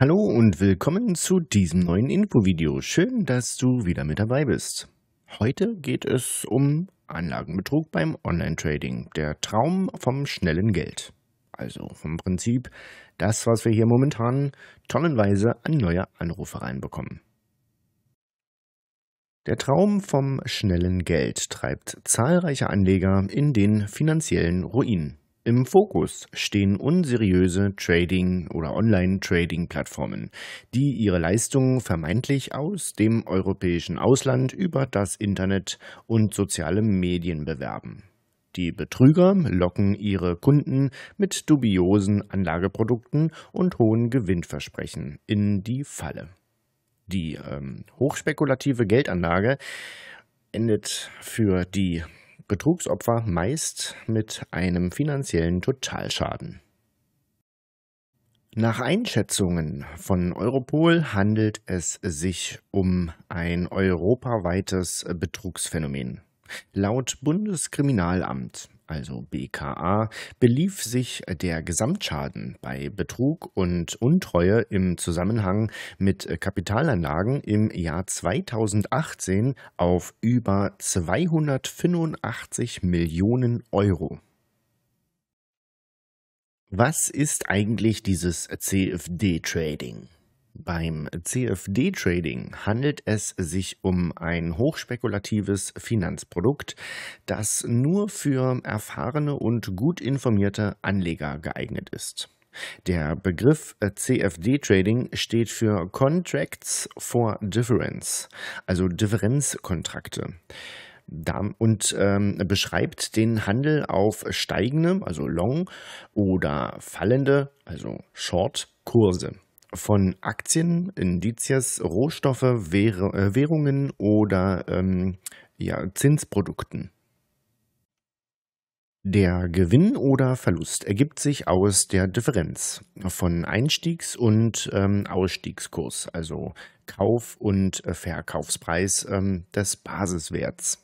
Hallo und willkommen zu diesem neuen Infovideo. Schön, dass du wieder mit dabei bist. Heute geht es um Anlagenbetrug beim Online-Trading, der Traum vom schnellen Geld. Also vom Prinzip das, was wir hier momentan tonnenweise an neue Anrufe reinbekommen. Der Traum vom schnellen Geld treibt zahlreiche Anleger in den finanziellen Ruin. Im Fokus stehen unseriöse Trading- oder Online-Trading-Plattformen, die ihre Leistungen vermeintlich aus dem europäischen Ausland über das Internet und soziale Medien bewerben. Die Betrüger locken ihre Kunden mit dubiosen Anlageprodukten und hohen Gewinnversprechen in die Falle. Die ähm, hochspekulative Geldanlage endet für die Betrugsopfer meist mit einem finanziellen Totalschaden. Nach Einschätzungen von Europol handelt es sich um ein europaweites Betrugsphänomen. Laut Bundeskriminalamt, also BKA, belief sich der Gesamtschaden bei Betrug und Untreue im Zusammenhang mit Kapitalanlagen im Jahr 2018 auf über 285 Millionen Euro. Was ist eigentlich dieses CFD-Trading? Beim CFD-Trading handelt es sich um ein hochspekulatives Finanzprodukt, das nur für erfahrene und gut informierte Anleger geeignet ist. Der Begriff CFD-Trading steht für Contracts for Difference, also Differenzkontrakte und ähm, beschreibt den Handel auf steigende, also Long, oder fallende, also Short Kurse von Aktien, Indizes, Rohstoffe, äh, Währungen oder ähm, ja, Zinsprodukten. Der Gewinn oder Verlust ergibt sich aus der Differenz von Einstiegs- und ähm, Ausstiegskurs, also Kauf- und äh, Verkaufspreis ähm, des Basiswerts.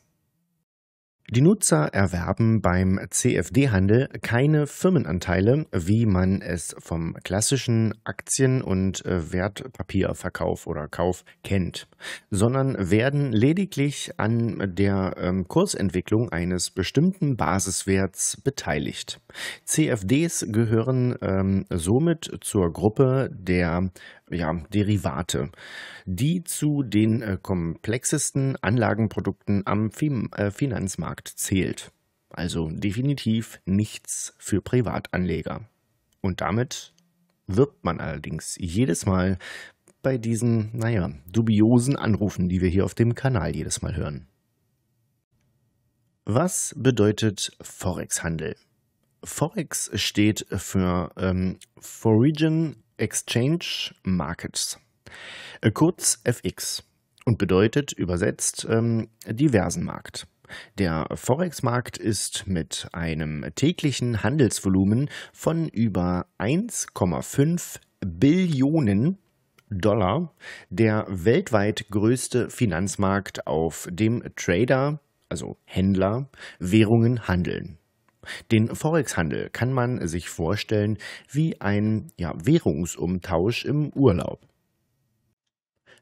Die Nutzer erwerben beim CFD-Handel keine Firmenanteile, wie man es vom klassischen Aktien- und äh, Wertpapierverkauf oder Kauf kennt, sondern werden lediglich an der ähm, Kursentwicklung eines bestimmten Basiswerts beteiligt. CFDs gehören ähm, somit zur Gruppe der ja, Derivate, die zu den äh, komplexesten Anlagenprodukten am äh, Finanzmarkt zählt. Also definitiv nichts für Privatanleger. Und damit wirbt man allerdings jedes Mal bei diesen, naja, dubiosen Anrufen, die wir hier auf dem Kanal jedes Mal hören. Was bedeutet Forex-Handel? Forex steht für ähm, Foreign Exchange Markets, äh, kurz FX, und bedeutet übersetzt ähm, diversen Markt. Der Forex-Markt ist mit einem täglichen Handelsvolumen von über 1,5 Billionen Dollar der weltweit größte Finanzmarkt, auf dem Trader, also Händler, Währungen handeln. Den Forex-Handel kann man sich vorstellen wie ein ja, Währungsumtausch im Urlaub.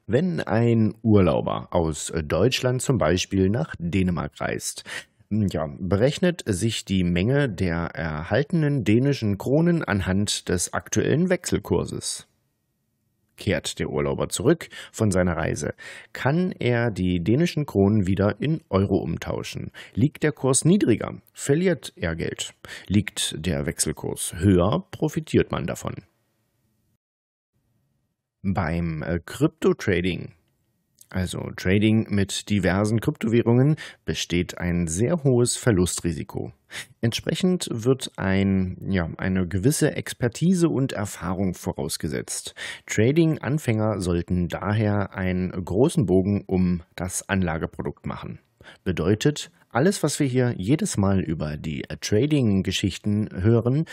Wenn ein Urlauber aus Deutschland zum Beispiel nach Dänemark reist, ja, berechnet sich die Menge der erhaltenen dänischen Kronen anhand des aktuellen Wechselkurses. Kehrt der Urlauber zurück von seiner Reise, kann er die dänischen Kronen wieder in Euro umtauschen. Liegt der Kurs niedriger, verliert er Geld. Liegt der Wechselkurs höher, profitiert man davon. Beim Krypto-Trading äh, also Trading mit diversen Kryptowährungen, besteht ein sehr hohes Verlustrisiko. Entsprechend wird ein, ja, eine gewisse Expertise und Erfahrung vorausgesetzt. Trading-Anfänger sollten daher einen großen Bogen um das Anlageprodukt machen. Bedeutet, alles, was wir hier jedes Mal über die Trading-Geschichten hören,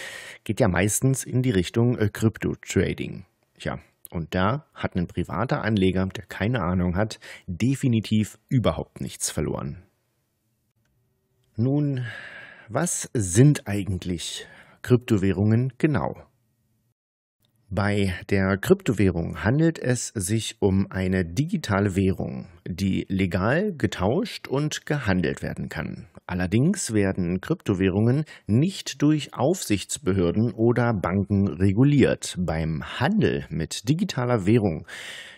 geht ja meistens in die Richtung äh, Krypto-Trading. Tja, und da hat ein privater Anleger, der keine Ahnung hat, definitiv überhaupt nichts verloren. Nun, was sind eigentlich Kryptowährungen genau? Bei der Kryptowährung handelt es sich um eine digitale Währung, die legal getauscht und gehandelt werden kann. Allerdings werden Kryptowährungen nicht durch Aufsichtsbehörden oder Banken reguliert. Beim Handel mit digitaler Währung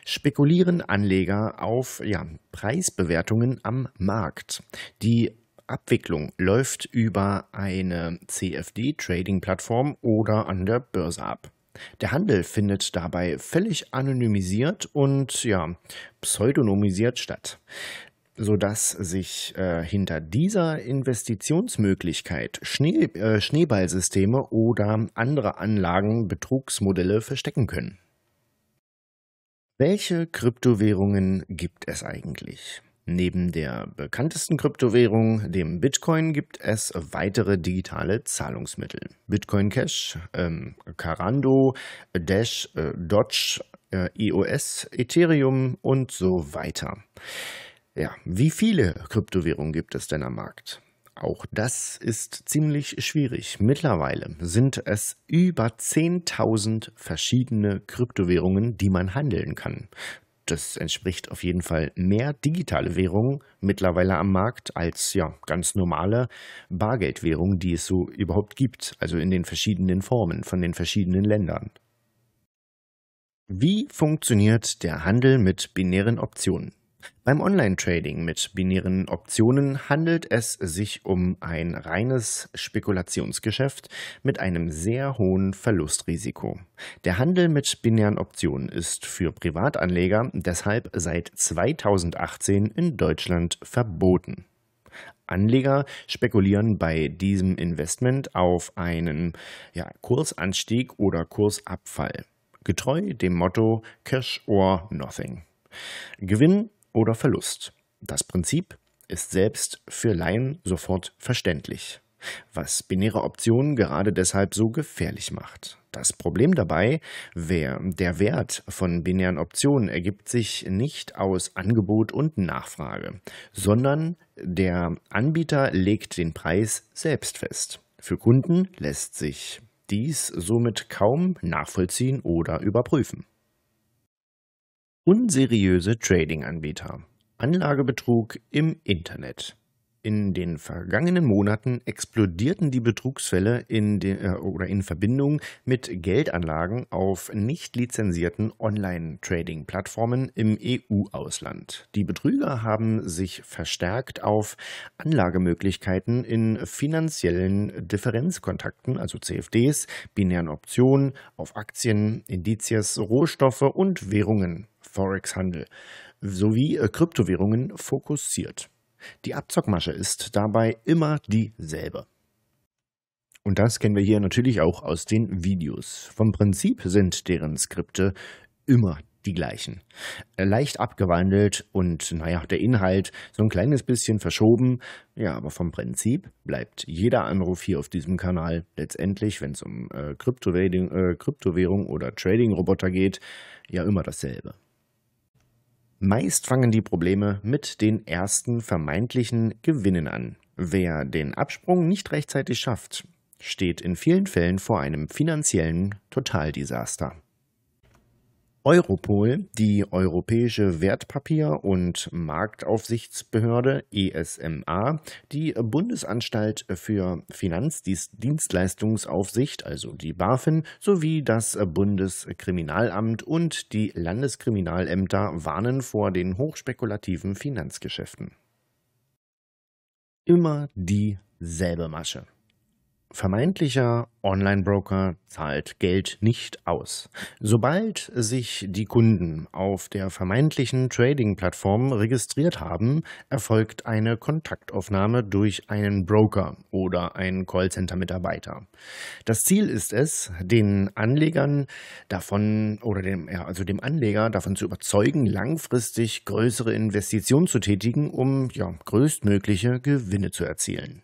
spekulieren Anleger auf ja, Preisbewertungen am Markt. Die Abwicklung läuft über eine CFD-Trading-Plattform oder an der Börse ab. Der Handel findet dabei völlig anonymisiert und ja, pseudonymisiert statt sodass sich äh, hinter dieser Investitionsmöglichkeit Schnee, äh, Schneeballsysteme oder andere Anlagenbetrugsmodelle verstecken können. Welche Kryptowährungen gibt es eigentlich? Neben der bekanntesten Kryptowährung, dem Bitcoin, gibt es weitere digitale Zahlungsmittel. Bitcoin Cash, ähm, Carando, Dash, äh, Dodge, äh, EOS, Ethereum und so weiter. Ja, wie viele Kryptowährungen gibt es denn am Markt? Auch das ist ziemlich schwierig. Mittlerweile sind es über 10.000 verschiedene Kryptowährungen, die man handeln kann. Das entspricht auf jeden Fall mehr digitale Währungen mittlerweile am Markt als ja ganz normale Bargeldwährungen, die es so überhaupt gibt, also in den verschiedenen Formen von den verschiedenen Ländern. Wie funktioniert der Handel mit binären Optionen? Beim Online-Trading mit binären Optionen handelt es sich um ein reines Spekulationsgeschäft mit einem sehr hohen Verlustrisiko. Der Handel mit binären Optionen ist für Privatanleger deshalb seit 2018 in Deutschland verboten. Anleger spekulieren bei diesem Investment auf einen ja, Kursanstieg oder Kursabfall, getreu dem Motto Cash or Nothing. Gewinn oder Verlust. Das Prinzip ist selbst für Laien sofort verständlich, was binäre Optionen gerade deshalb so gefährlich macht. Das Problem dabei, wer, der Wert von binären Optionen ergibt sich nicht aus Angebot und Nachfrage, sondern der Anbieter legt den Preis selbst fest. Für Kunden lässt sich dies somit kaum nachvollziehen oder überprüfen. Unseriöse Trading-Anbieter. Anlagebetrug im Internet. In den vergangenen Monaten explodierten die Betrugsfälle in de, äh, oder in Verbindung mit Geldanlagen auf nicht lizenzierten Online-Trading-Plattformen im EU-Ausland. Die Betrüger haben sich verstärkt auf Anlagemöglichkeiten in finanziellen Differenzkontakten, also CFDs, binären Optionen, auf Aktien, Indizes, Rohstoffe und Währungen Forex-Handel sowie äh, Kryptowährungen fokussiert. Die Abzockmasche ist dabei immer dieselbe. Und das kennen wir hier natürlich auch aus den Videos. Vom Prinzip sind deren Skripte immer die gleichen. Leicht abgewandelt und naja, der Inhalt so ein kleines bisschen verschoben. Ja, aber vom Prinzip bleibt jeder Anruf hier auf diesem Kanal letztendlich, wenn es um äh, Kryptowährung, äh, Kryptowährung oder Trading-Roboter geht, ja immer dasselbe. Meist fangen die Probleme mit den ersten vermeintlichen Gewinnen an. Wer den Absprung nicht rechtzeitig schafft, steht in vielen Fällen vor einem finanziellen Totaldesaster. Europol, die Europäische Wertpapier- und Marktaufsichtsbehörde ESMA, die Bundesanstalt für Finanzdienstleistungsaufsicht, also die BaFin, sowie das Bundeskriminalamt und die Landeskriminalämter warnen vor den hochspekulativen Finanzgeschäften. Immer dieselbe Masche vermeintlicher Online-Broker zahlt Geld nicht aus. Sobald sich die Kunden auf der vermeintlichen Trading-Plattform registriert haben, erfolgt eine Kontaktaufnahme durch einen Broker oder einen Callcenter-Mitarbeiter. Das Ziel ist es, den Anlegern davon oder dem, ja, also dem Anleger davon zu überzeugen, langfristig größere Investitionen zu tätigen, um ja, größtmögliche Gewinne zu erzielen.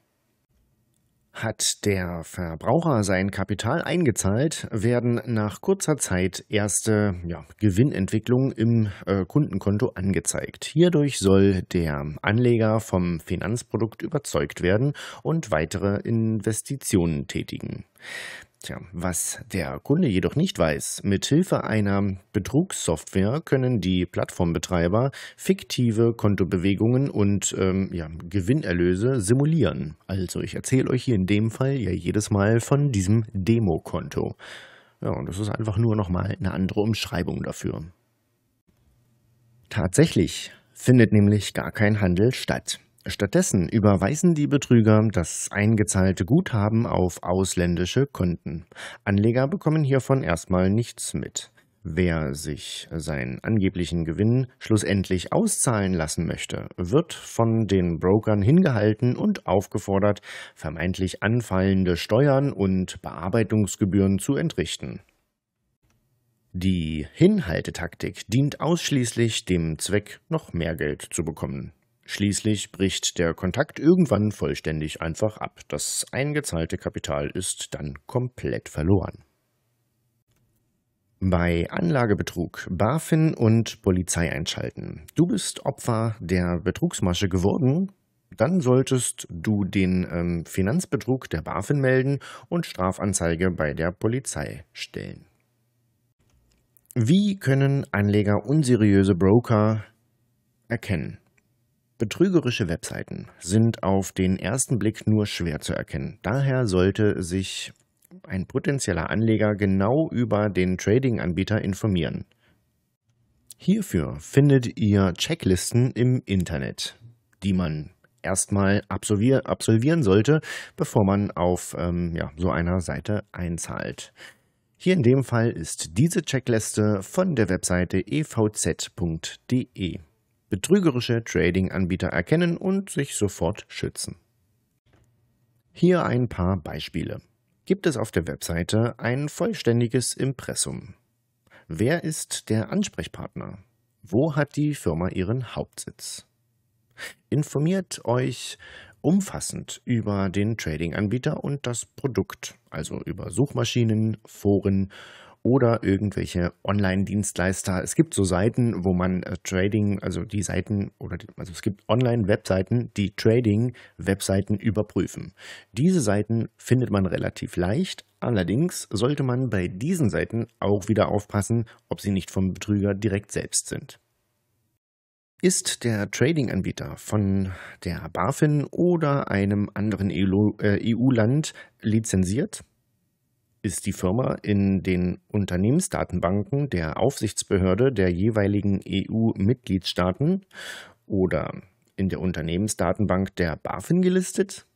Hat der Verbraucher sein Kapital eingezahlt, werden nach kurzer Zeit erste ja, Gewinnentwicklungen im äh, Kundenkonto angezeigt. Hierdurch soll der Anleger vom Finanzprodukt überzeugt werden und weitere Investitionen tätigen. Tja, was der Kunde jedoch nicht weiß, mit Hilfe einer Betrugssoftware können die Plattformbetreiber fiktive Kontobewegungen und ähm, ja, Gewinnerlöse simulieren. Also ich erzähle euch hier in dem Fall ja jedes Mal von diesem Demokonto. Ja, und das ist einfach nur nochmal eine andere Umschreibung dafür. Tatsächlich findet nämlich gar kein Handel statt. Stattdessen überweisen die Betrüger das eingezahlte Guthaben auf ausländische Konten. Anleger bekommen hiervon erstmal nichts mit. Wer sich seinen angeblichen Gewinn schlussendlich auszahlen lassen möchte, wird von den Brokern hingehalten und aufgefordert, vermeintlich anfallende Steuern und Bearbeitungsgebühren zu entrichten. Die Hinhaltetaktik dient ausschließlich dem Zweck, noch mehr Geld zu bekommen. Schließlich bricht der Kontakt irgendwann vollständig einfach ab. Das eingezahlte Kapital ist dann komplett verloren. Bei Anlagebetrug, BaFin und Polizei einschalten. Du bist Opfer der Betrugsmasche geworden, dann solltest du den ähm, Finanzbetrug der BaFin melden und Strafanzeige bei der Polizei stellen. Wie können Anleger unseriöse Broker erkennen? Betrügerische Webseiten sind auf den ersten Blick nur schwer zu erkennen. Daher sollte sich ein potenzieller Anleger genau über den Trading-Anbieter informieren. Hierfür findet ihr Checklisten im Internet, die man erstmal absolvieren sollte, bevor man auf ähm, ja, so einer Seite einzahlt. Hier in dem Fall ist diese Checkliste von der Webseite evz.de betrügerische Trading-Anbieter erkennen und sich sofort schützen. Hier ein paar Beispiele. Gibt es auf der Webseite ein vollständiges Impressum? Wer ist der Ansprechpartner? Wo hat die Firma ihren Hauptsitz? Informiert euch umfassend über den Trading-Anbieter und das Produkt, also über Suchmaschinen, Foren oder irgendwelche Online-Dienstleister. Es gibt so Seiten, wo man äh, Trading, also die Seiten oder die, also es gibt Online-Webseiten, die Trading-Webseiten überprüfen. Diese Seiten findet man relativ leicht. Allerdings sollte man bei diesen Seiten auch wieder aufpassen, ob sie nicht vom Betrüger direkt selbst sind. Ist der Trading-Anbieter von der BaFin oder einem anderen EU-Land äh, e lizenziert, ist die Firma in den Unternehmensdatenbanken der Aufsichtsbehörde der jeweiligen EU-Mitgliedstaaten oder in der Unternehmensdatenbank der BaFin gelistet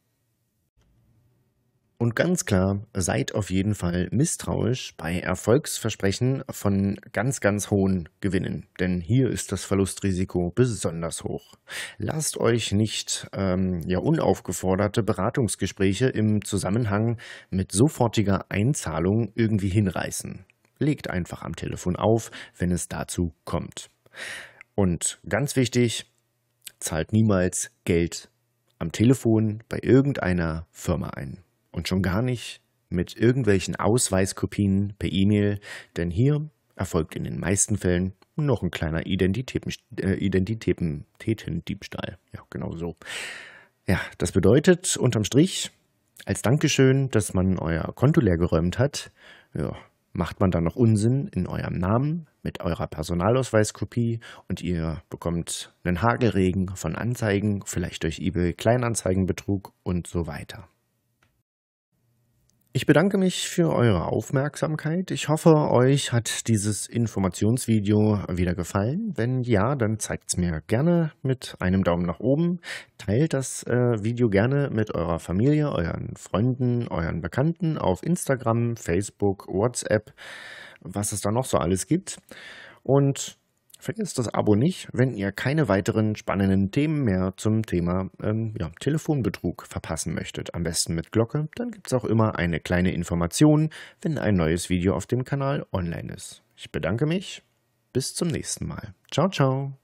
und ganz klar, seid auf jeden Fall misstrauisch bei Erfolgsversprechen von ganz, ganz hohen Gewinnen, denn hier ist das Verlustrisiko besonders hoch. Lasst euch nicht ähm, ja, unaufgeforderte Beratungsgespräche im Zusammenhang mit sofortiger Einzahlung irgendwie hinreißen. Legt einfach am Telefon auf, wenn es dazu kommt. Und ganz wichtig, zahlt niemals Geld am Telefon bei irgendeiner Firma ein und schon gar nicht mit irgendwelchen Ausweiskopien per E-Mail, denn hier erfolgt in den meisten Fällen noch ein kleiner Identitäten, äh, Identitätendiebstahl. Ja, genau so. Ja, das bedeutet unterm Strich, als Dankeschön, dass man euer Konto leergeräumt hat, ja, macht man dann noch Unsinn in eurem Namen mit eurer Personalausweiskopie und ihr bekommt einen Hagelregen von Anzeigen, vielleicht durch eBay Kleinanzeigenbetrug und so weiter. Ich bedanke mich für eure Aufmerksamkeit. Ich hoffe, euch hat dieses Informationsvideo wieder gefallen. Wenn ja, dann zeigt es mir gerne mit einem Daumen nach oben. Teilt das äh, Video gerne mit eurer Familie, euren Freunden, euren Bekannten auf Instagram, Facebook, WhatsApp, was es da noch so alles gibt. Und Vergesst das Abo nicht, wenn ihr keine weiteren spannenden Themen mehr zum Thema ähm, ja, Telefonbetrug verpassen möchtet. Am besten mit Glocke, dann gibt es auch immer eine kleine Information, wenn ein neues Video auf dem Kanal online ist. Ich bedanke mich, bis zum nächsten Mal. Ciao, ciao.